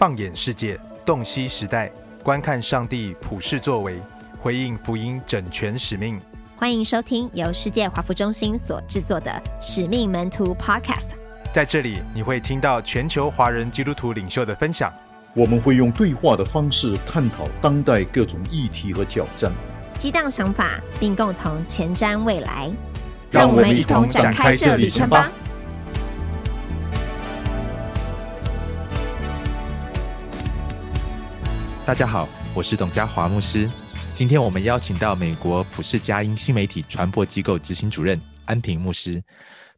放眼世界，洞悉时代，观看上帝普世作为，回应福音整全使命。欢迎收听由世界华服中心所制作的《使命门徒》Podcast。在这里，你会听到全球华人基督徒领袖的分享。我们会用对话的方式探讨当代各种议题和挑战，激荡想法，并共同前瞻未来。让我们一同展开这里程吧。大家好，我是董家华牧师。今天我们邀请到美国普世佳音新媒体传播机构执行主任安平牧师，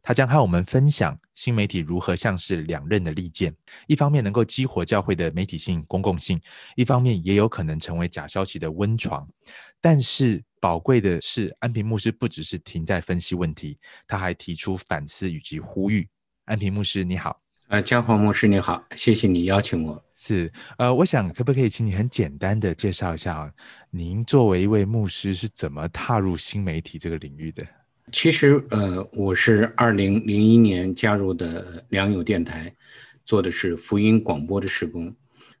他将和我们分享新媒体如何像是两刃的利剑，一方面能够激活教会的媒体性公共性，一方面也有可能成为假消息的温床。但是宝贵的是，安平牧师不只是停在分析问题，他还提出反思以及呼吁。安平牧师，你好。呃，加华牧师你好，谢谢你邀请我。是，呃，我想可不可以请你很简单的介绍一下啊？您作为一位牧师是怎么踏入新媒体这个领域的？其实，呃，我是二零零一年加入的良友电台，做的是福音广播的施工。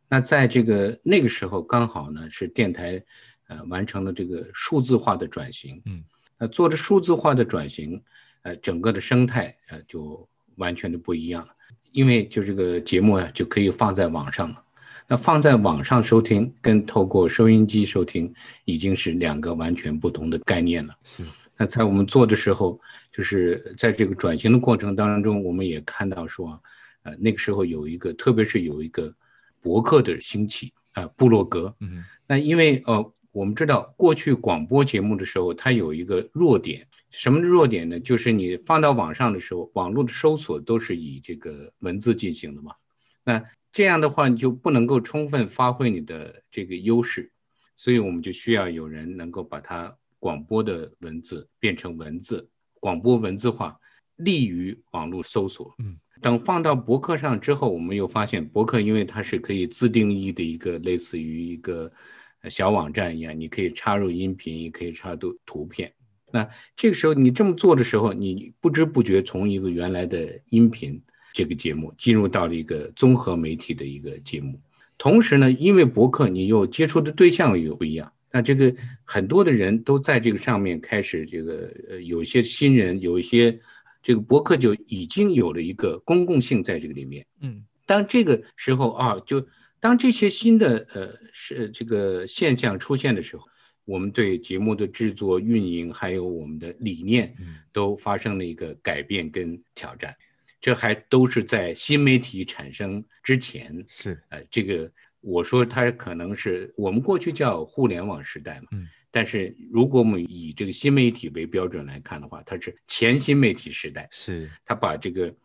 那在这个那个时候，刚好呢是电台呃完成了这个数字化的转型，嗯，那做的数字化的转型，呃，整个的生态呃就完全的不一样了。因为就这个节目啊，就可以放在网上了。那放在网上收听，跟透过收音机收听，已经是两个完全不同的概念了。是。那在我们做的时候，就是在这个转型的过程当中，我们也看到说，呃，那个时候有一个，特别是有一个博客的兴起啊，布洛格。嗯。那因为呃，我们知道过去广播节目的时候，它有一个弱点。什么弱点呢？就是你放到网上的时候，网络的搜索都是以这个文字进行的嘛。那这样的话你就不能够充分发挥你的这个优势，所以我们就需要有人能够把它广播的文字变成文字，广播文字化，利于网络搜索。嗯，等放到博客上之后，我们又发现博客因为它是可以自定义的一个类似于一个小网站一样，你可以插入音频，也可以插图图片。那这个时候你这么做的时候，你不知不觉从一个原来的音频这个节目进入到了一个综合媒体的一个节目。同时呢，因为博客你又接触的对象又不一样，那这个很多的人都在这个上面开始这个呃，有些新人有一些这个博客就已经有了一个公共性在这个里面。嗯，当这个时候啊，就当这些新的呃是这个现象出现的时候。我们对节目的制作、运营，还有我们的理念，都发生了一个改变跟挑战。这还都是在新媒体产生之前，是，呃，这个我说它可能是我们过去叫互联网时代嘛，但是如果我们以这个新媒体为标准来看的话，它是前新媒体时代，是，它把这个，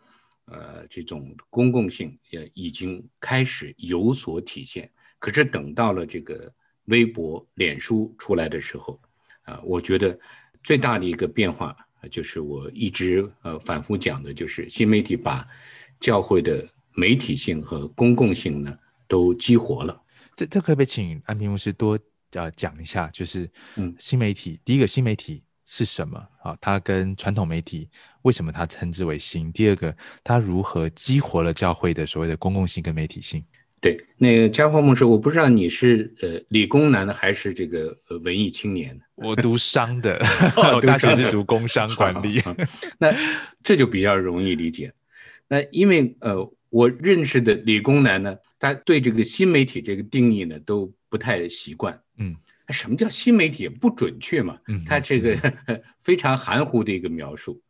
呃，这种公共性也已经开始有所体现。可是等到了这个。微博、脸书出来的时候，啊，我觉得最大的一个变化就是我一直呃反复讲的，就是新媒体把教会的媒体性和公共性呢都激活了。这这可不可以请安平牧师多呃讲一下？就是，嗯，新媒体第一个，新媒体是什么啊？它跟传统媒体为什么它称之为新？第二个，它如何激活了教会的所谓的公共性跟媒体性？对，那个家荒牧师，我不知道你是呃理工男的还是这个文艺青年我读商的 我大学是读工商管理，那这就比较容易理解。那因为呃，我认识的理工男呢，他对这个新媒体这个定义呢都不太习惯。嗯，什么叫新媒体？不准确嘛，他这个 非常含糊的一个描述，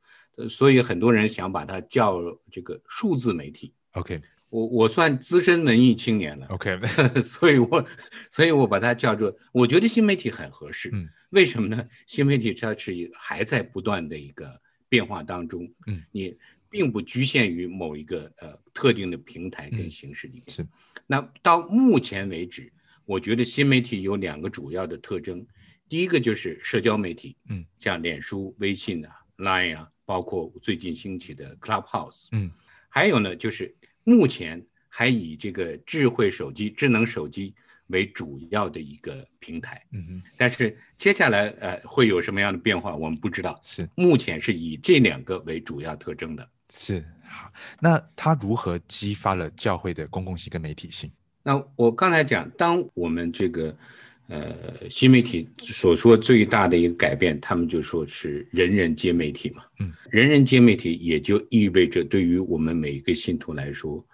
所以很多人想把它叫这个数字媒体。OK。我我算资深文艺青年了，OK，所以我所以我把它叫做，我觉得新媒体很合适，嗯，为什么呢？新媒体它是还在不断的一个变化当中，嗯，你并不局限于某一个呃特定的平台跟形式里面，是。那到目前为止，我觉得新媒体有两个主要的特征，第一个就是社交媒体，嗯，像脸书、微信啊、Line 啊，包括最近兴起的 Clubhouse，嗯，还有呢就是。目前还以这个智慧手机、智能手机为主要的一个平台，嗯，但是接下来呃会有什么样的变化，我们不知道。是目前是以这两个为主要特征的，是好。那它如何激发了教会的公共性跟媒体性？那我刚才讲，当我们这个。呃，新媒体所说最大的一个改变，他们就说是人人皆媒体嘛。嗯，人人皆媒体也就意味着对于我们每一个信徒来说，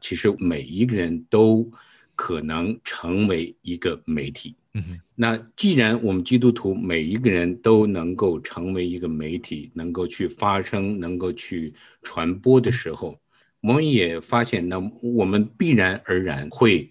其实每一个人都可能成为一个媒体。嗯，那既然我们基督徒每一个人都能够成为一个媒体，能够去发声，能够去传播的时候，我们也发现，那我们必然而然会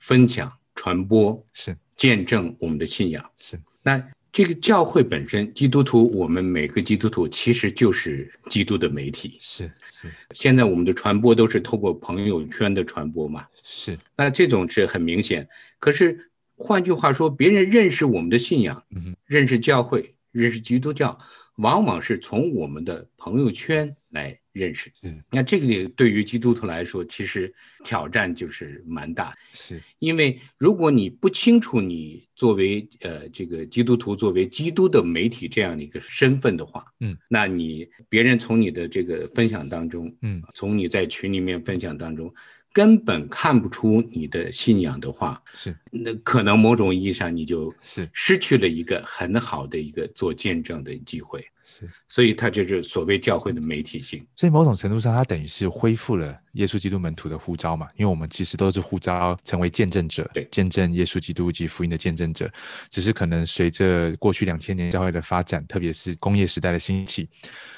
分享传播是。见证我们的信仰是那这个教会本身，基督徒我们每个基督徒其实就是基督的媒体是是。现在我们的传播都是透过朋友圈的传播嘛是。那这种是很明显，可是换句话说，别人认识我们的信仰、认识教会、认识基督教，往往是从我们的朋友圈来。认识，嗯，那这个对于基督徒来说，其实挑战就是蛮大，是因为如果你不清楚你作为呃这个基督徒作为基督的媒体这样的一个身份的话，嗯，那你别人从你的这个分享当中，嗯，从你在群里面分享当中，根本看不出你的信仰的话，是。那可能某种意义上，你就失去了一个很好的一个做见证的机会。是，所以它就是所谓教会的媒体性。所以某种程度上，它等于是恢复了耶稣基督门徒的呼召嘛？因为我们其实都是呼召成为见证者，对，见证耶稣基督及福音的见证者。只是可能随着过去两千年教会的发展，特别是工业时代的兴起，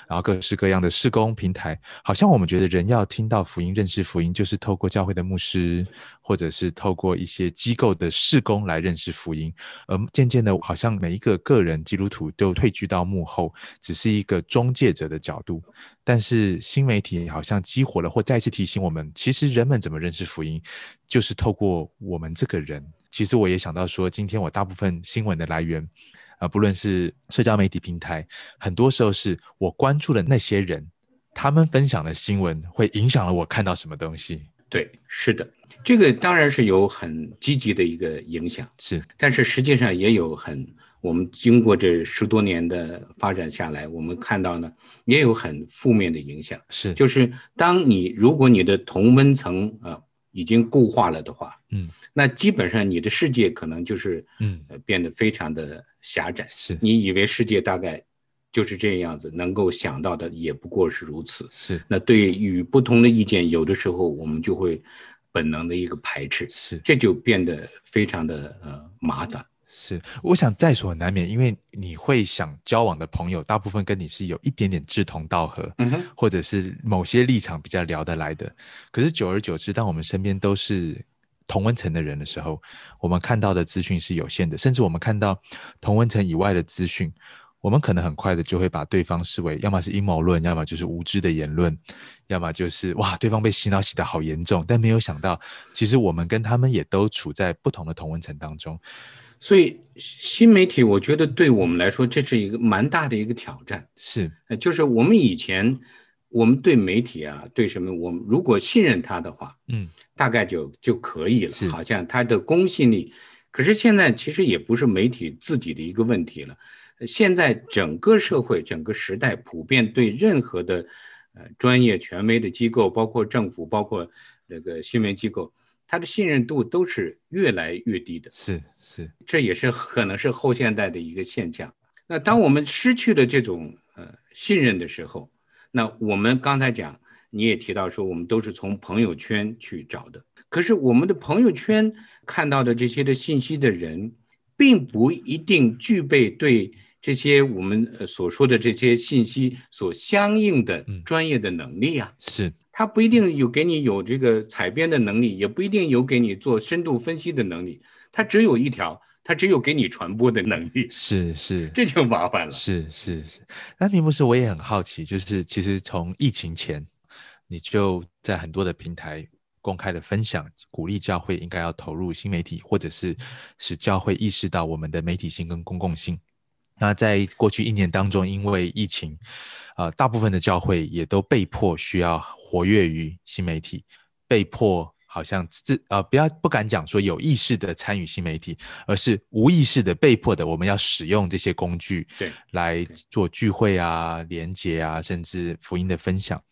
然后各式各样的施工平台，好像我们觉得人要听到福音、认识福音，就是透过教会的牧师。或者是透过一些机构的事工来认识福音，而渐渐的，好像每一个个人基督徒都退居到幕后，只是一个中介者的角度。但是新媒体好像激活了，或再次提醒我们，其实人们怎么认识福音，就是透过我们这个人。其实我也想到说，今天我大部分新闻的来源，啊，不论是社交媒体平台，很多时候是我关注的那些人，他们分享的新闻会影响了我看到什么东西。对，是的。这个当然是有很积极的一个影响，是，但是实际上也有很，我们经过这十多年的发展下来，我们看到呢，也有很负面的影响，是，就是当你如果你的同温层啊已经固化了的话，嗯，那基本上你的世界可能就是嗯，变得非常的狭窄，是你以为世界大概就是这样子，能够想到的也不过是如此，是，那对于不同的意见，有的时候我们就会。本能的一个排斥是，这就变得非常的呃麻烦。是，我想在所难免，因为你会想交往的朋友，大部分跟你是有一点点志同道合，嗯哼，或者是某些立场比较聊得来的。可是久而久之，当我们身边都是同温层的人的时候，我们看到的资讯是有限的，甚至我们看到同温层以外的资讯。我们可能很快的就会把对方视为要么是阴谋论，要么就是无知的言论，要么就是哇，对方被洗脑洗得好严重。但没有想到，其实我们跟他们也都处在不同的同温层当中。所以，新媒体我觉得对我们来说，这是一个蛮大的一个挑战。是，就是我们以前我们对媒体啊，对什么，我们如果信任他的话，嗯，大概就就可以了。好像他的公信力，可是现在其实也不是媒体自己的一个问题了。现在整个社会、整个时代普遍对任何的，呃，专业权威的机构，包括政府，包括那个新闻机构，它的信任度都是越来越低的。是是，这也是可能是后现代的一个现象。那当我们失去了这种呃信任的时候，那我们刚才讲，你也提到说，我们都是从朋友圈去找的。可是我们的朋友圈看到的这些的信息的人，并不一定具备对。这些我们所说的这些信息所相应的专业的能力啊，是他不一定有给你有这个采编的能力，也不一定有给你做深度分析的能力，他只有一条，他只有给你传播的能力。是是，这就麻烦了。是是是，那平牧师，我也很好奇，就是其实从疫情前，你就在很多的平台公开的分享，鼓励教会应该要投入新媒体，或者是使教会意识到我们的媒体性跟公共性。那在过去一年当中，因为疫情，呃，大部分的教会也都被迫需要活跃于新媒体，被迫好像自啊，不要不敢讲说有意识的参与新媒体，而是无意识的被迫的，我们要使用这些工具，对，来做聚会啊、连接啊，甚至福音的分享。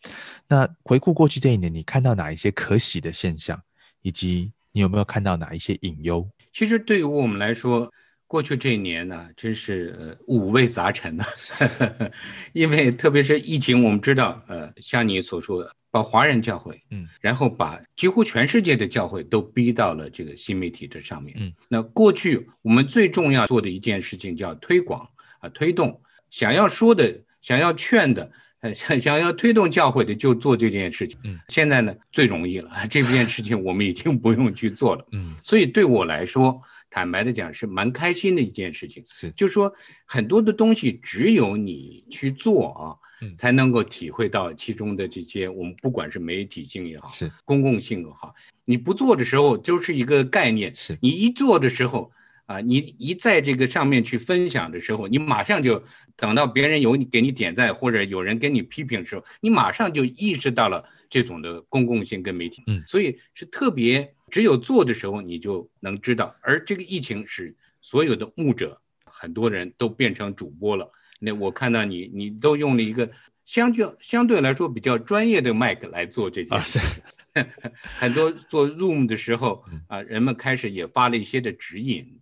那回顾过去这一年，你看到哪一些可喜的现象，以及你有没有看到哪一些隐忧？其实对于我们来说。过去这一年呢，真是五味杂陈的，因为特别是疫情，我们知道，呃，像你所说的，把华人教会，嗯，然后把几乎全世界的教会都逼到了这个新媒体这上面，嗯，那过去我们最重要做的一件事情叫推广啊，推动，想要说的，想要劝的。想想要推动教会的，就做这件事情。嗯，现在呢，最容易了，这件事情我们已经不用去做了。嗯，所以对我来说，坦白的讲，是蛮开心的一件事情。是，就说很多的东西，只有你去做啊，才能够体会到其中的这些。我们不管是媒体性也好，是公共性也好，你不做的时候就是一个概念。是你一做的时候。啊，你一在这个上面去分享的时候，你马上就等到别人有你给你点赞，或者有人给你批评的时候，你马上就意识到了这种的公共性跟媒体。嗯，所以是特别只有做的时候你就能知道。而这个疫情是所有的目者很多人都变成主播了。那我看到你，你都用了一个相较相对来说比较专业的麦克来做这件事，很多做 Zoom 的时候啊，人们开始也发了一些的指引。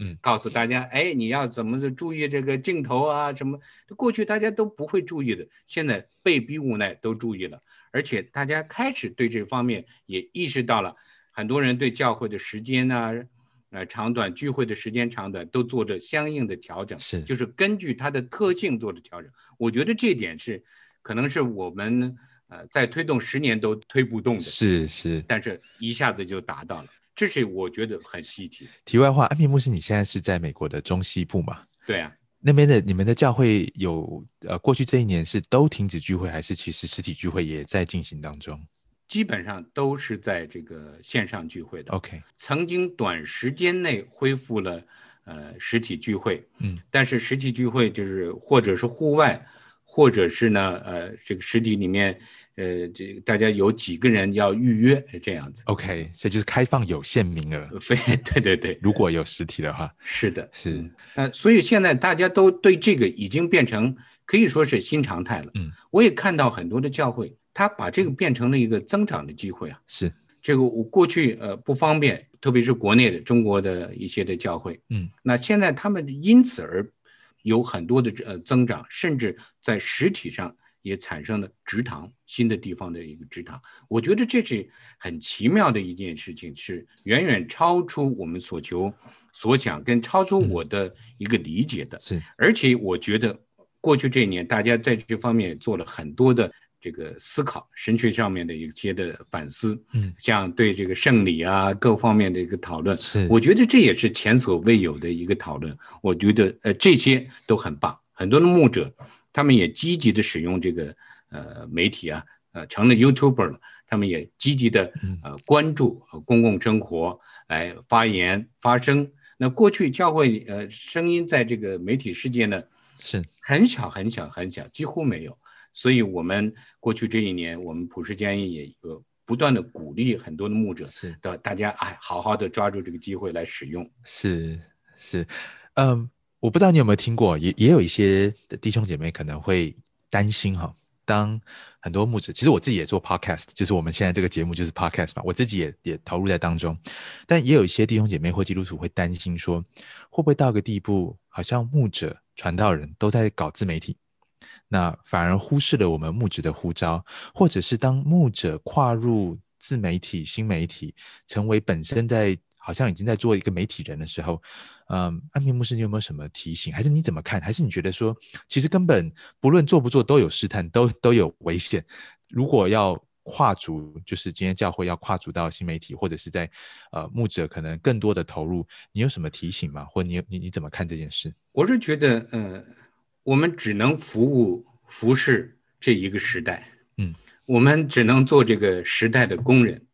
嗯，告诉大家，哎，你要怎么的注意这个镜头啊？什么？过去大家都不会注意的，现在被逼无奈都注意了，而且大家开始对这方面也意识到了。很多人对教会的时间呐，呃，长短聚会的时间长短都做着相应的调整，是，就是根据它的特性做的调整。我觉得这点是，可能是我们呃在推动十年都推不动的，是是，但是一下子就达到了。这是我觉得很细节。题外话，安平牧师，你现在是在美国的中西部吗？对啊，那边的你们的教会有呃，过去这一年是都停止聚会，还是其实实体聚会也在进行当中？基本上都是在这个线上聚会的。OK，曾经短时间内恢复了呃实体聚会，嗯，但是实体聚会就是或者是户外。或者是呢？呃，这个实体里面，呃，这大家有几个人要预约这样子？OK，所以就是开放有限名额。非 对对对，如果有实体的话，是的，是。呃，所以现在大家都对这个已经变成可以说是新常态了。嗯，我也看到很多的教会，他把这个变成了一个增长的机会啊。是这个我过去呃不方便，特别是国内的中国的一些的教会，嗯，那现在他们因此而。有很多的呃增长，甚至在实体上也产生了直堂，新的地方的一个直堂。我觉得这是很奇妙的一件事情，是远远超出我们所求、所想，跟超出我的一个理解的。是，而且我觉得过去这一年大家在这方面做了很多的。这个思考神学上面的一些的反思，嗯，像对这个圣礼啊各方面的一个讨论，是，我觉得这也是前所未有的一个讨论。我觉得，呃，这些都很棒。很多的牧者，他们也积极的使用这个呃媒体啊，呃，成了 YouTuber 了。他们也积极的呃关注公共生活来发言发声。那过去教会呃声音在这个媒体世界呢，是很小很小很小，几乎没有。所以，我们过去这一年，我们普世间也有不断的鼓励很多的牧者是的大家哎，好好的抓住这个机会来使用。是是，嗯，我不知道你有没有听过，也也有一些弟兄姐妹可能会担心哈。当很多牧者，其实我自己也做 podcast，就是我们现在这个节目就是 podcast 嘛，我自己也也投入在当中。但也有一些弟兄姐妹或基督徒会担心说，会不会到个地步，好像牧者传道人都在搞自媒体。那反而忽视了我们牧职的呼召，或者是当牧者跨入自媒体、新媒体，成为本身在好像已经在做一个媒体人的时候，嗯，安平牧师，你有没有什么提醒？还是你怎么看？还是你觉得说，其实根本不论做不做，都有试探，都都有危险。如果要跨足，就是今天教会要跨足到新媒体，或者是在呃牧者可能更多的投入，你有什么提醒吗？或你你你怎么看这件事？我是觉得，嗯。我们只能服务服侍这一个时代，嗯，我们只能做这个时代的工人，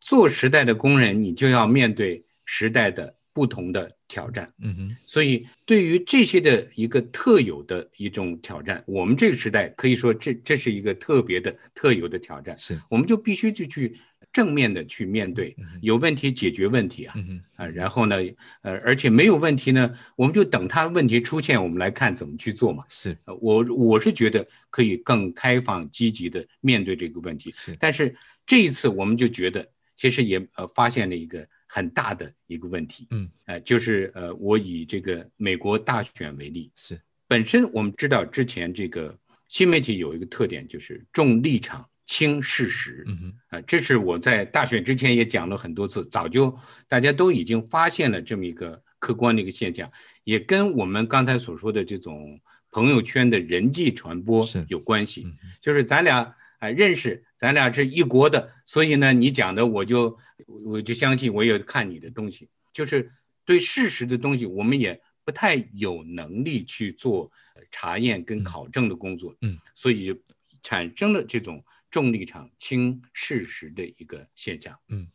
做时代的工人，你就要面对时代的不同的挑战，嗯哼，所以对于这些的一个特有的一种挑战，我们这个时代可以说这这是一个特别的特有的挑战，是，我们就必须就去。正面的去面对，有问题解决问题啊，啊，然后呢，呃，而且没有问题呢，我们就等它问题出现，我们来看怎么去做嘛。是，我我是觉得可以更开放、积极的面对这个问题。是，但是这一次我们就觉得，其实也呃发现了一个很大的一个问题。嗯，呃，就是呃，我以这个美国大选为例，是本身我们知道之前这个新媒体有一个特点，就是重立场。清事实，啊，这是我在大选之前也讲了很多次，早就大家都已经发现了这么一个客观的一个现象，也跟我们刚才所说的这种朋友圈的人际传播有关系。就是咱俩啊认识，咱俩是一国的，所以呢，你讲的我就我就相信，我也看你的东西，就是对事实的东西，我们也不太有能力去做查验跟考证的工作，嗯，所以产生了这种。重立场轻事实的一个现象。嗯，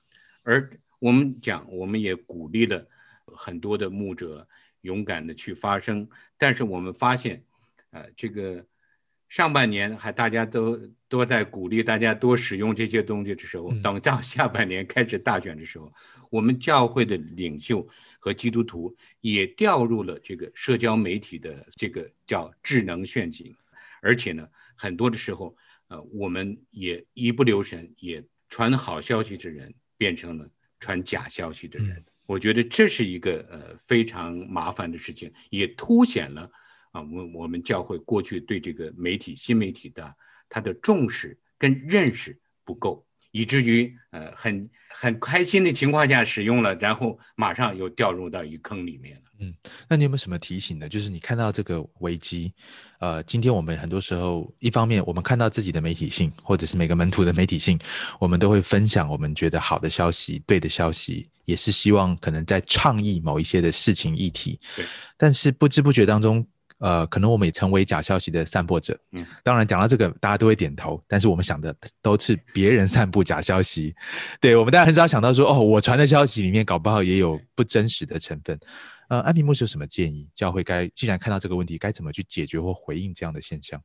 而我们讲，我们也鼓励了很多的牧者勇敢的去发声。但是我们发现，呃，这个上半年还大家都都在鼓励大家多使用这些东西的时候，等到下半年开始大选的时候，我们教会的领袖和基督徒也掉入了这个社交媒体的这个叫智能陷阱，而且呢，很多的时候。呃，我们也一不留神，也传好消息的人变成了传假消息的人。我觉得这是一个呃非常麻烦的事情，也凸显了啊，我我们教会过去对这个媒体、新媒体的它的重视跟认识不够。以至于呃很很开心的情况下使用了，然后马上又掉入到一坑里面了。嗯，那你有没有什么提醒呢？就是你看到这个危机，呃，今天我们很多时候一方面我们看到自己的媒体性，或者是每个门徒的媒体性，我们都会分享我们觉得好的消息、对的消息，也是希望可能在倡议某一些的事情议题。但是不知不觉当中。呃，可能我们也成为假消息的散播者。嗯，当然讲到这个，大家都会点头。但是我们想的都是别人散布假消息，对我们，大家很少想到说，哦，我传的消息里面搞不好也有不真实的成分。呃，安平牧师有什么建议？教会该既然看到这个问题，该怎么去解决或回应这样的现象？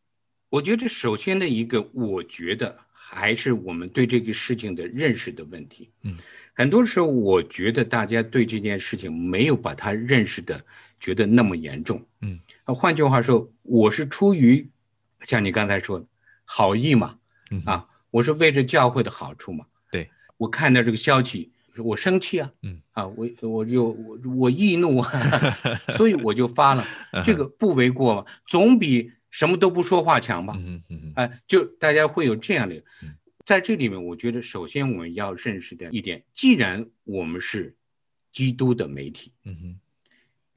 我觉得首先的一个，我觉得还是我们对这个事情的认识的问题。嗯，很多时候我觉得大家对这件事情没有把它认识的觉得那么严重。嗯。换句话说，我是出于像你刚才说的好意嘛，啊，我是为着教会的好处嘛。对我看到这个消息，我生气啊，啊，我我就我我易怒啊，所以我就发了，这个不为过嘛，总比什么都不说话强吧。哎，就大家会有这样的，在这里面，我觉得首先我们要认识的一点，既然我们是基督的媒体，嗯哼。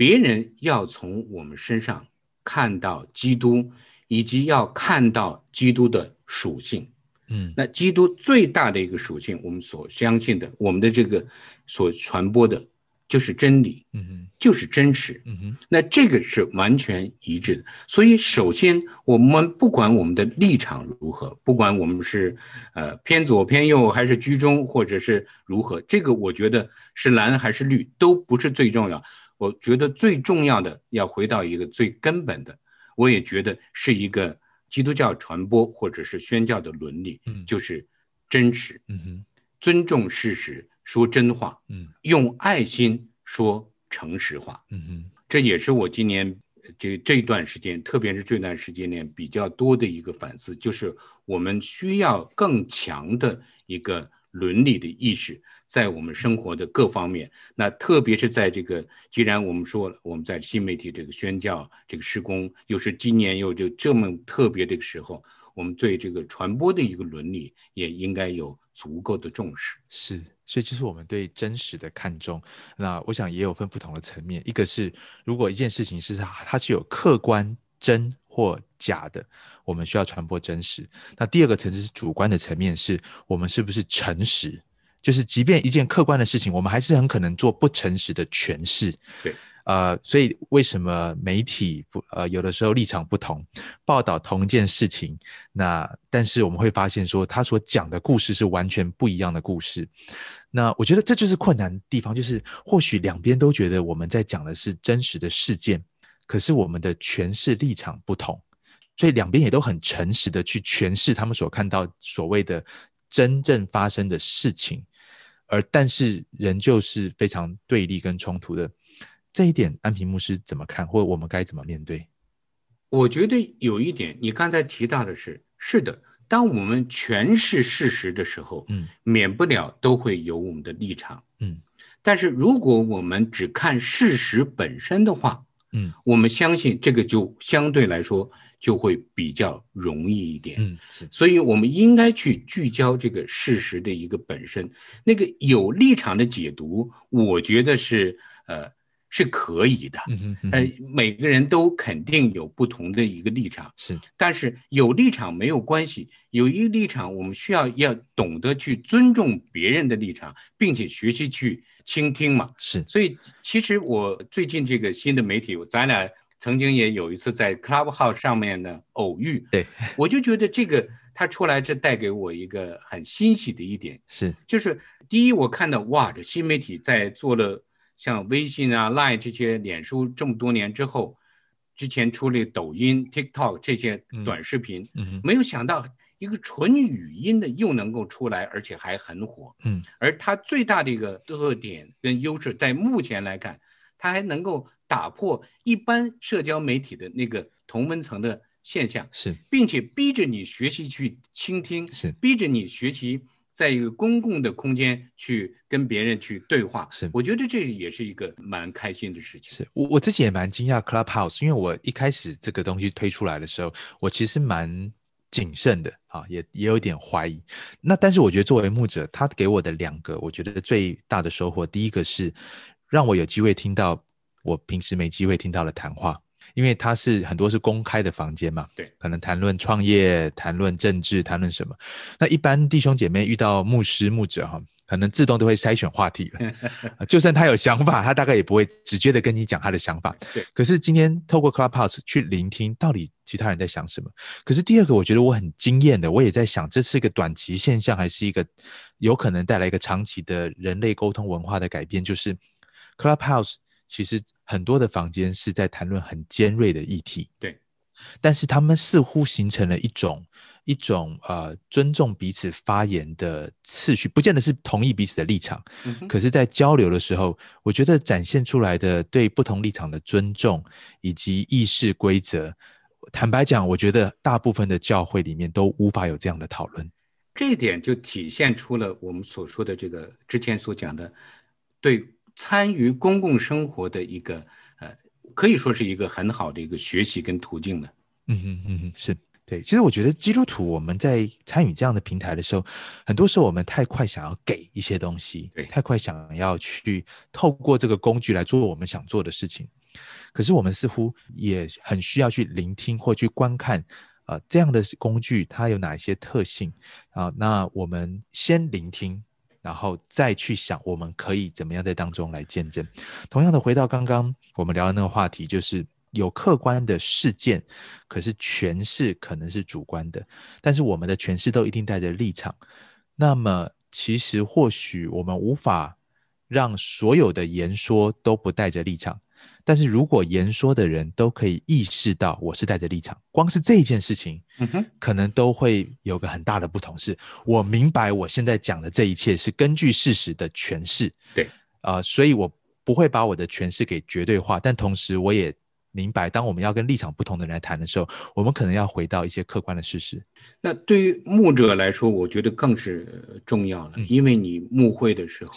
别人要从我们身上看到基督，以及要看到基督的属性。嗯，那基督最大的一个属性，我们所相信的，我们的这个所传播的，就是真理。嗯哼，就是真实。嗯哼，那这个是完全一致的。所以，首先，我们不管我们的立场如何，不管我们是呃偏左偏右，还是居中，或者是如何，这个我觉得是蓝还是绿，都不是最重要。我觉得最重要的要回到一个最根本的，我也觉得是一个基督教传播或者是宣教的伦理，嗯，就是真实，嗯哼，尊重事实，说真话，嗯，用爱心说诚实话，嗯哼，这也是我今年这这段时间，特别是这段时间内比较多的一个反思，就是我们需要更强的一个。伦理的意识在我们生活的各方面，那特别是在这个，既然我们说了，我们在新媒体这个宣教、这个施工，又是今年又就这么特别的一个时候，我们对这个传播的一个伦理也应该有足够的重视。是，所以这是我们对真实的看重。那我想也有分不同的层面，一个是如果一件事情是它它是有客观真。或假的，我们需要传播真实。那第二个层次是主观的层面，是我们是不是诚实？就是即便一件客观的事情，我们还是很可能做不诚实的诠释。对，呃，所以为什么媒体不呃有的时候立场不同，报道同一件事情，那但是我们会发现说他所讲的故事是完全不一样的故事。那我觉得这就是困难的地方，就是或许两边都觉得我们在讲的是真实的事件。可是我们的诠释立场不同，所以两边也都很诚实的去诠释他们所看到所谓的真正发生的事情，而但是仍旧是非常对立跟冲突的这一点，安平牧师怎么看，或者我们该怎么面对？我觉得有一点，你刚才提到的是，是的，当我们诠释事实的时候，嗯，免不了都会有我们的立场，嗯，但是如果我们只看事实本身的话。嗯，我们相信这个就相对来说就会比较容易一点。嗯，所以我们应该去聚焦这个事实的一个本身，那个有立场的解读，我觉得是呃。是可以的，嗯每个人都肯定有不同的一个立场，是，但是有立场没有关系，有一个立场，我们需要要懂得去尊重别人的立场，并且学习去倾听嘛，是，所以其实我最近这个新的媒体，咱俩曾经也有一次在 Club h o u s e 上面的偶遇，对，我就觉得这个他出来这带给我一个很欣喜的一点是，就是第一，我看到哇，这新媒体在做了。像微信啊、Line 这些，脸书这么多年之后，之前出了抖音、TikTok 这些短视频，没有想到一个纯语音的又能够出来，而且还很火。嗯，而它最大的一个特点跟优势，在目前来看，它还能够打破一般社交媒体的那个同温层的现象，是，并且逼着你学习去倾听，是逼着你学习。在一个公共的空间去跟别人去对话，是我觉得这也是一个蛮开心的事情。是我我自己也蛮惊讶 Clubhouse，因为我一开始这个东西推出来的时候，我其实蛮谨慎的，啊，也也有一点怀疑。那但是我觉得作为目者，他给我的两个，我觉得最大的收获，第一个是让我有机会听到我平时没机会听到的谈话。因为它是很多是公开的房间嘛，对，可能谈论创业、谈论政治、谈论什么。那一般弟兄姐妹遇到牧师、牧者哈，可能自动都会筛选话题了。就算他有想法，他大概也不会直接的跟你讲他的想法。对。可是今天透过 Clubhouse 去聆听，到底其他人在想什么？可是第二个，我觉得我很惊艳的，我也在想，这是一个短期现象，还是一个有可能带来一个长期的人类沟通文化的改变？就是 Clubhouse 其实。很多的房间是在谈论很尖锐的议题，对，但是他们似乎形成了一种一种呃尊重彼此发言的次序，不见得是同意彼此的立场，可是，在交流的时候，我觉得展现出来的对不同立场的尊重以及议事规则，坦白讲，我觉得大部分的教会里面都无法有这样的讨论，这一点就体现出了我们所说的这个之前所讲的对。参与公共生活的一个呃，可以说是一个很好的一个学习跟途径呢。嗯嗯嗯，是，对。其实我觉得基督徒我们在参与这样的平台的时候，很多时候我们太快想要给一些东西，对，太快想要去透过这个工具来做我们想做的事情，可是我们似乎也很需要去聆听或去观看，呃，这样的工具它有哪些特性啊？那我们先聆听。然后再去想，我们可以怎么样在当中来见证。同样的，回到刚刚我们聊的那个话题，就是有客观的事件，可是诠释可能是主观的，但是我们的诠释都一定带着立场。那么，其实或许我们无法让所有的言说都不带着立场。但是如果言说的人都可以意识到我是带着立场，光是这件事情，嗯可能都会有个很大的不同。是，我明白我现在讲的这一切是根据事实的诠释，对，啊，所以我不会把我的诠释给绝对化，但同时我也。明白，当我们要跟立场不同的人来谈的时候，我们可能要回到一些客观的事实。那对于牧者来说，我觉得更是重要了，因为你牧会的时候，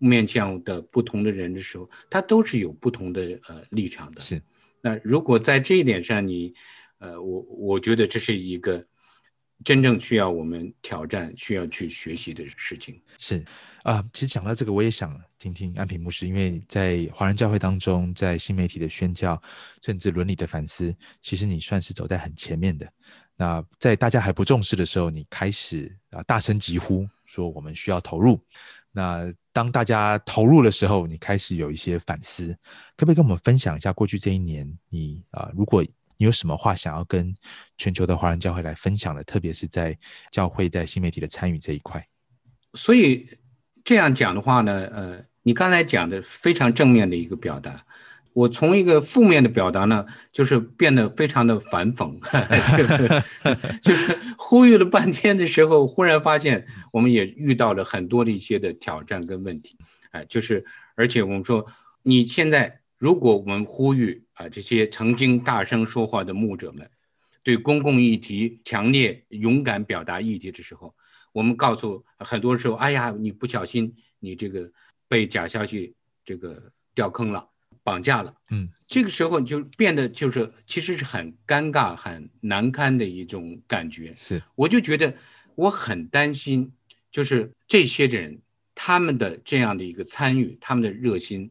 面向的不同的人的时候，他都是有不同的呃立场的。是，那如果在这一点上，你，呃，我我觉得这是一个。真正需要我们挑战、需要去学习的事情是啊，其实讲到这个，我也想听听安平牧师，因为在华人教会当中，在新媒体的宣教，甚至伦理的反思，其实你算是走在很前面的。那在大家还不重视的时候，你开始啊大声疾呼说我们需要投入。那当大家投入的时候，你开始有一些反思，可不可以跟我们分享一下过去这一年你啊如果？你有什么话想要跟全球的华人教会来分享的？特别是在教会在新媒体的参与这一块。所以这样讲的话呢，呃，你刚才讲的非常正面的一个表达，我从一个负面的表达呢，就是变得非常的反讽，就是呼吁了半天的时候，忽然发现我们也遇到了很多的一些的挑战跟问题。哎，就是而且我们说你现在。如果我们呼吁啊，这些曾经大声说话的牧者们，对公共议题强烈、勇敢表达议题的时候，我们告诉很多时候，哎呀，你不小心，你这个被假消息这个掉坑了，绑架了，嗯，这个时候就变得就是其实是很尴尬、很难堪的一种感觉。是，我就觉得我很担心，就是这些人他们的这样的一个参与，他们的热心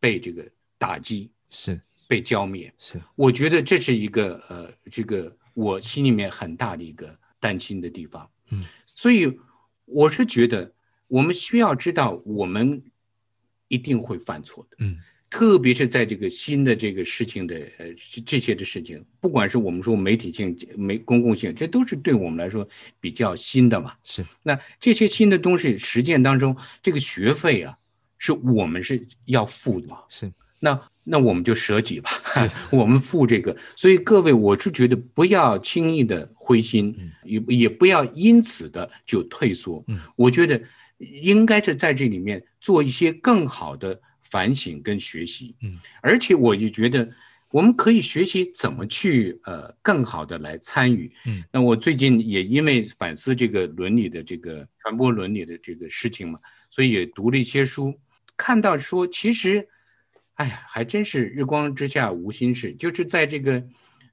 被这个。打击是被浇灭，是我觉得这是一个呃，这个我心里面很大的一个担心的地方。嗯，所以我是觉得我们需要知道，我们一定会犯错的。嗯，特别是在这个新的这个事情的呃这些的事情，不管是我们说媒体性、媒公共性，这都是对我们来说比较新的嘛。是，那这些新的东西实践当中，这个学费啊，是我们是要付的。是。那那我们就舍己吧，我们负这个。所以各位，我是觉得不要轻易的灰心，也也不要因此的就退缩。嗯，我觉得应该是在这里面做一些更好的反省跟学习。嗯，而且我就觉得我们可以学习怎么去呃更好的来参与。嗯，那我最近也因为反思这个伦理的这个传播伦理的这个事情嘛，所以也读了一些书，看到说其实。哎呀，还真是日光之下无新事，就是在这个，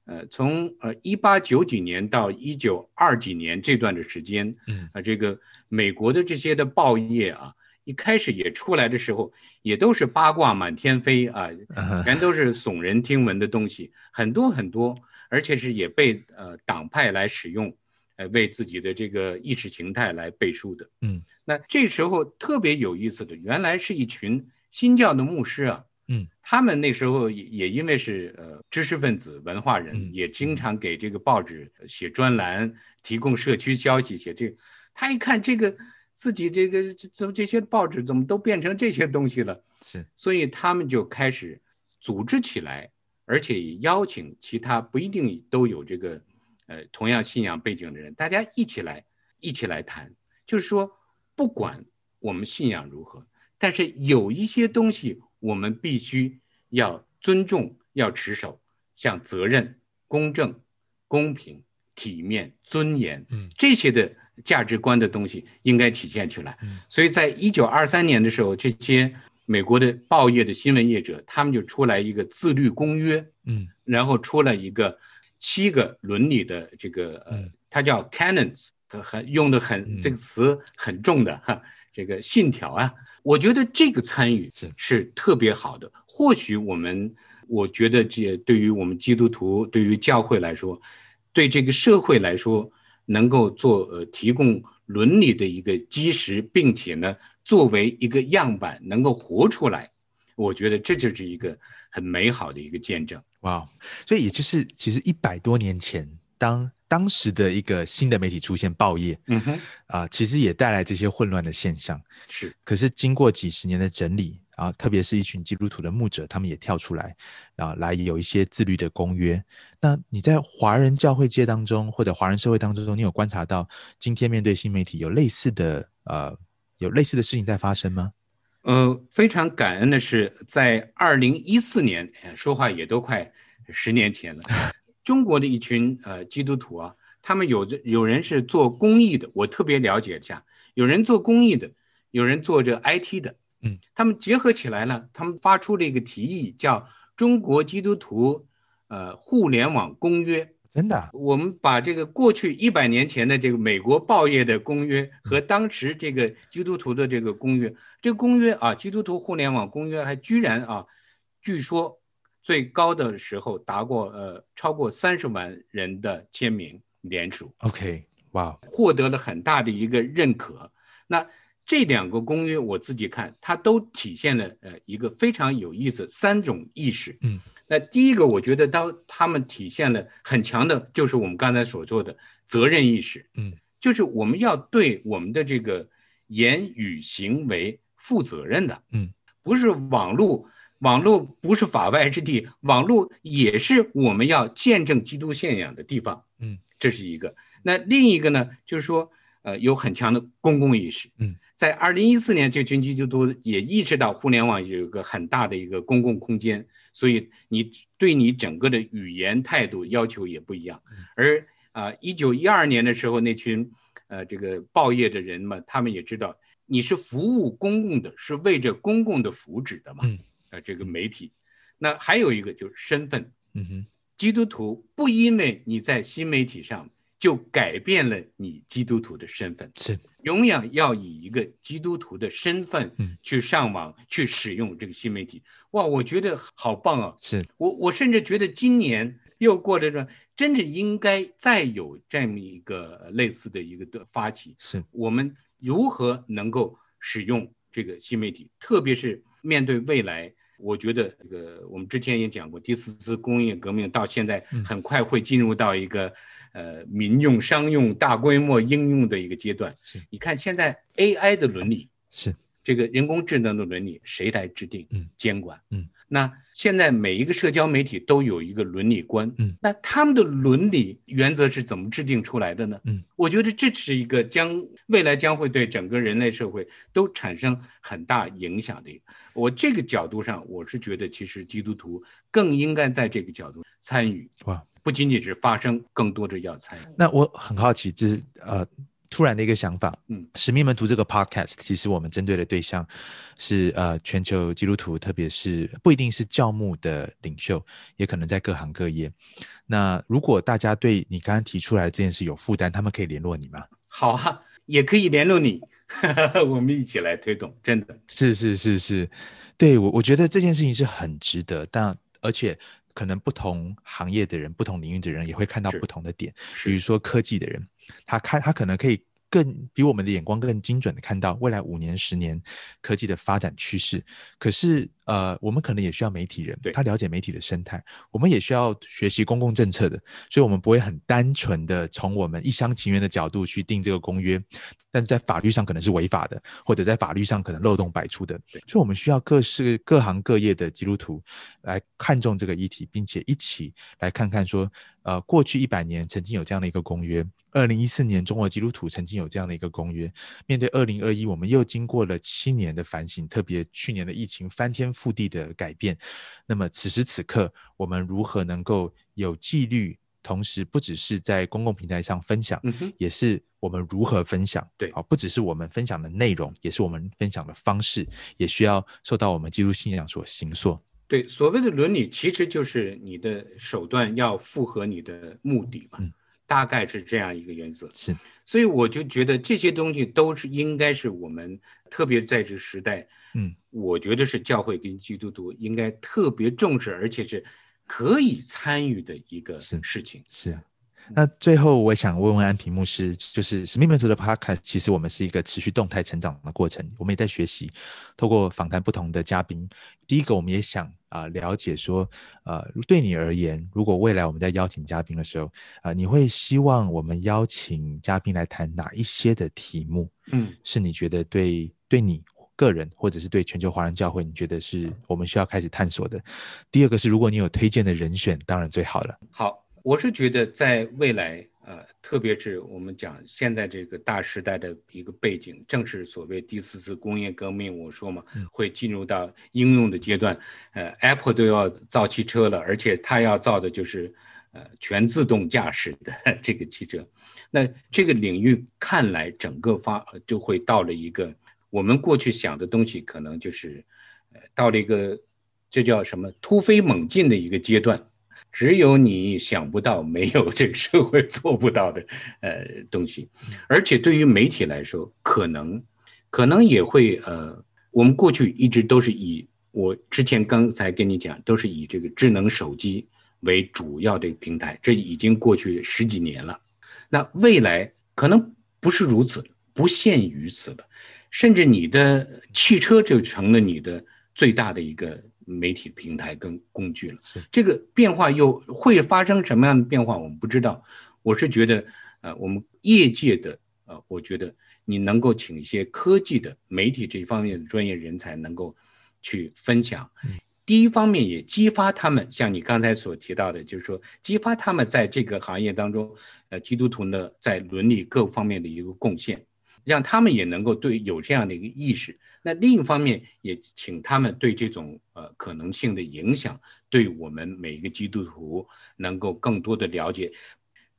呃，从呃一八九几年到一九二几年这段的时间，啊，这个美国的这些的报业啊，一开始也出来的时候，也都是八卦满天飞啊，全都是耸人听闻的东西，很多很多，而且是也被呃党派来使用，呃，为自己的这个意识形态来背书的。嗯，那这时候特别有意思的，原来是一群新教的牧师啊。嗯，他们那时候也因为是呃知识分子、文化人，也经常给这个报纸写专栏，提供社区消息写这他一看这个自己这个怎么这些报纸怎么都变成这些东西了？是，所以他们就开始组织起来，而且邀请其他不一定都有这个呃同样信仰背景的人，大家一起来一起来谈。就是说，不管我们信仰如何，但是有一些东西。我们必须要尊重，要持守，像责任、公正、公平、体面、尊严，这些的价值观的东西应该体现出来。所以在一九二三年的时候，这些美国的报业的新闻业者，他们就出来一个自律公约，嗯，然后出了一个七个伦理的这个呃，它叫 Canons。很很用的很这个词很重的哈，这个信条啊，我觉得这个参与是是特别好的。或许我们，我觉得这对于我们基督徒、对于教会来说，对这个社会来说，能够做呃提供伦理的一个基石，并且呢，作为一个样板能够活出来，我觉得这就是一个很美好的一个见证。哇，所以也就是其实一百多年前当。当时的一个新的媒体出现报业，啊，其实也带来这些混乱的现象。是，可是经过几十年的整理啊，特别是一群基督徒的牧者，他们也跳出来，然后来有一些自律的公约。那你在华人教会界当中，或者华人社会当中，你有观察到今天面对新媒体有类似的呃，有类似的事情在发生吗？呃，非常感恩的是，在二零一四年说话也都快十年前了。中国的一群呃基督徒啊，他们有着有人是做公益的，我特别了解一下，有人做公益的，有人做这 IT 的，嗯，他们结合起来呢，他们发出了一个提议，叫中国基督徒呃互联网公约。真的，我们把这个过去一百年前的这个美国报业的公约和当时这个基督徒的这个公约，这公约啊，基督徒互联网公约还居然啊，据说。最高的时候达过呃超过三十万人的签名联署，OK，哇，获得了很大的一个认可。那这两个公约我自己看，它都体现了呃一个非常有意思三种意识。嗯，那第一个我觉得当他们体现了很强的就是我们刚才所做的责任意识。嗯，就是我们要对我们的这个言语行为负责任的。嗯，不是网络。网络不是法外之地，网络也是我们要见证基督信仰的地方。嗯，这是一个。那另一个呢？就是说，呃，有很强的公共意识。嗯，在二零一四年，这群基督徒也意识到互联网有一个很大的一个公共空间，所以你对你整个的语言态度要求也不一样。而啊，一九一二年的时候，那群呃这个报业的人们，他们也知道你是服务公共的，是为着公共的福祉的嘛。这个媒体，那还有一个就是身份。嗯哼，基督徒不因为你在新媒体上就改变了你基督徒的身份，是永远要以一个基督徒的身份去上网去使用这个新媒体。哇，我觉得好棒啊！是我我甚至觉得今年又过了这，真的应该再有这么一个类似的一个的发起。是我们如何能够使用这个新媒体，特别是面对未来。我觉得这个我们之前也讲过，第四次工业革命到现在很快会进入到一个呃民用商用大规模应用的一个阶段。是，你看现在 AI 的伦理是这个人工智能的伦理谁来制定？嗯，监管？嗯，那。现在每一个社交媒体都有一个伦理观，嗯，那他们的伦理原则是怎么制定出来的呢？嗯，我觉得这是一个将未来将会对整个人类社会都产生很大影响的。我这个角度上，我是觉得其实基督徒更应该在这个角度参与哇，不仅仅是发声，更多的要参与。那我很好奇，就是呃。突然的一个想法，嗯，使命门徒这个 podcast 其实我们针对的对象是呃全球基督徒，特别是不一定是教牧的领袖，也可能在各行各业。那如果大家对你刚刚提出来这件事有负担，他们可以联络你吗？好啊，也可以联络你，我们一起来推动，真的是是是是，对我我觉得这件事情是很值得，但而且。可能不同行业的人、不同领域的人也会看到不同的点。比如说科技的人，他看他可能可以更比我们的眼光更精准的看到未来五年、十年科技的发展趋势。可是。呃，我们可能也需要媒体人，他了解媒体的生态，我们也需要学习公共政策的，所以，我们不会很单纯的从我们一厢情愿的角度去定这个公约，但是在法律上可能是违法的，或者在法律上可能漏洞百出的，所以我们需要各式各行各业的基督徒来看重这个议题，并且一起来看看说，呃，过去一百年曾经有这样的一个公约，二零一四年中国基督徒曾经有这样的一个公约，面对二零二一，我们又经过了七年的反省，特别去年的疫情翻天。腹地的改变，那么此时此刻，我们如何能够有纪律？同时，不只是在公共平台上分享，也是我们如何分享？对，好，不只是我们分享的内容，也是我们分享的方式，也需要受到我们基督信仰所形说。对，所谓的伦理，其实就是你的手段要符合你的目的嘛，大概是这样一个原则。是。所以我就觉得这些东西都是应该是我们特别在这时代，嗯，我觉得是教会跟基督徒应该特别重视，而且是可以参与的一个事情。是那最后，我想问问安平牧师，就是使命门图的 Podcast，其实我们是一个持续动态成长的过程，我们也在学习。透过访谈不同的嘉宾，第一个，我们也想啊了解说，呃，对你而言，如果未来我们在邀请嘉宾的时候，啊，你会希望我们邀请嘉宾来谈哪一些的题目？嗯，是你觉得对对你个人，或者是对全球华人教会，你觉得是我们需要开始探索的？第二个是，如果你有推荐的人选，当然最好了。好。我是觉得，在未来，呃，特别是我们讲现在这个大时代的一个背景，正是所谓第四次工业革命。我说嘛，会进入到应用的阶段。呃，Apple 都要造汽车了，而且它要造的就是呃全自动驾驶的 这个汽车。那这个领域看来，整个发就会到了一个我们过去想的东西，可能就是呃到了一个这叫什么突飞猛进的一个阶段。只有你想不到，没有这个社会做不到的，呃，东西。而且对于媒体来说，可能，可能也会，呃，我们过去一直都是以我之前刚才跟你讲，都是以这个智能手机为主要的平台，这已经过去十几年了。那未来可能不是如此，不限于此了，甚至你的汽车就成了你的最大的一个。媒体平台跟工具了，这个变化又会发生什么样的变化，我们不知道。我是觉得，呃，我们业界的，呃，我觉得你能够请一些科技的媒体这一方面的专业人才，能够去分享。第一方面也激发他们，像你刚才所提到的，就是说激发他们在这个行业当中，呃，基督徒呢在伦理各方面的一个贡献。让他们也能够对有这样的一个意识。那另一方面，也请他们对这种呃可能性的影响，对我们每一个基督徒能够更多的了解。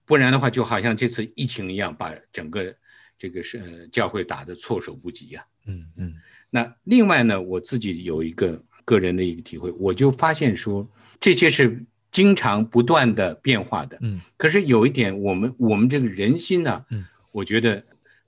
不然的话，就好像这次疫情一样，把整个这个是教会打得措手不及呀。嗯嗯。那另外呢，我自己有一个个人的一个体会，我就发现说，这些是经常不断的变化的。嗯。可是有一点，我们我们这个人心呢，嗯，我觉得。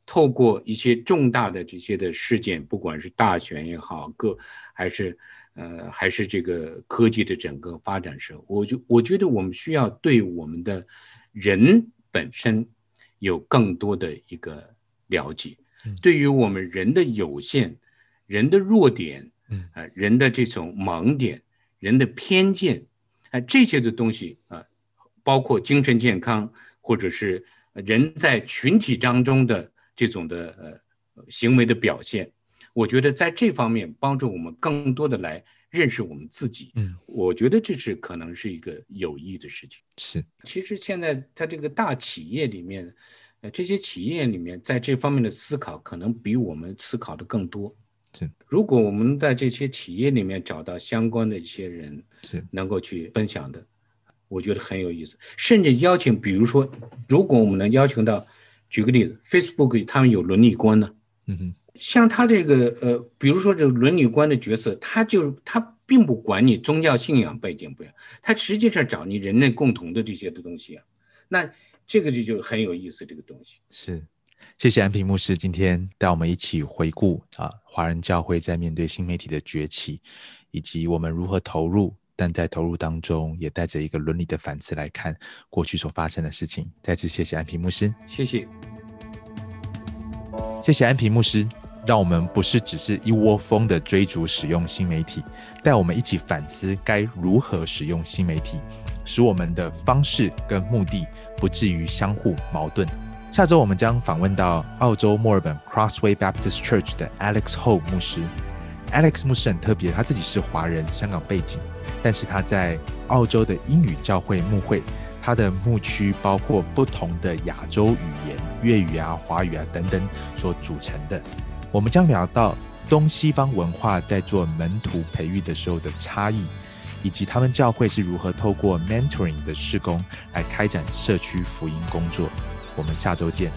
透过一些重大的这些的事件，不管是大选也好，各还是呃还是这个科技的整个发展时候，我就我觉得我们需要对我们的人本身有更多的一个了解，对于我们人的有限、人的弱点，嗯啊人的这种盲点、人的偏见，啊这些的东西啊，包括精神健康，或者是人在群体当中的。这种的呃行为的表现，我觉得在这方面帮助我们更多的来认识我们自己，嗯，我觉得这是可能是一个有益的事情。是，其实现在它这个大企业里面，呃，这些企业里面在这方面的思考可能比我们思考的更多。是，如果我们在这些企业里面找到相关的一些人，是能够去分享的，我觉得很有意思。甚至邀请，比如说，如果我们能邀请到。举个例子，Facebook 他们有伦理观的，嗯哼，像他这个呃，比如说这个伦理观的角色，他就他并不管你宗教信仰背景不一样，他实际上找你人类共同的这些的东西啊，那这个这就很有意思，这个东西是。谢谢安平牧师今天带我们一起回顾啊，华人教会在面对新媒体的崛起，以及我们如何投入。但在投入当中，也带着一个伦理的反思来看过去所发生的事情。再次谢谢安平牧师，谢谢，谢谢安平牧师，让我们不是只是一窝蜂的追逐使用新媒体，带我们一起反思该如何使用新媒体，使我们的方式跟目的不至于相互矛盾。下周我们将访问到澳洲墨尔本 Crossway Baptist Church 的 Alex Ho 牧师，Alex 牧师很特别，他自己是华人，香港背景。但是他在澳洲的英语教会牧会，他的牧区包括不同的亚洲语言，粤语啊、华语啊等等所组成的。我们将聊到东西方文化在做门徒培育的时候的差异，以及他们教会是如何透过 mentoring 的施工来开展社区福音工作。我们下周见。